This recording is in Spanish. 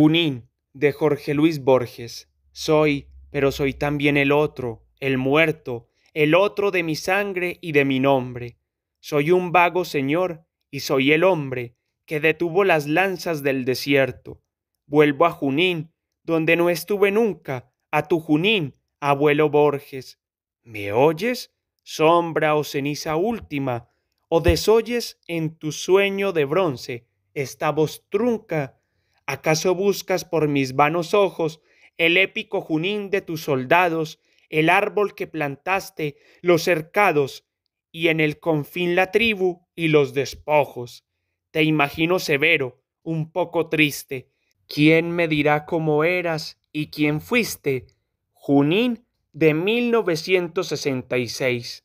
Junín, de Jorge Luis Borges. Soy, pero soy también el otro, el muerto, el otro de mi sangre y de mi nombre. Soy un vago señor y soy el hombre que detuvo las lanzas del desierto. Vuelvo a Junín, donde no estuve nunca, a tu Junín, abuelo Borges. ¿Me oyes? Sombra o ceniza última, o desoyes en tu sueño de bronce esta voz trunca ¿Acaso buscas por mis vanos ojos el épico junín de tus soldados, el árbol que plantaste, los cercados, y en el confín la tribu y los despojos? Te imagino severo, un poco triste. ¿Quién me dirá cómo eras y quién fuiste? Junín de 1966.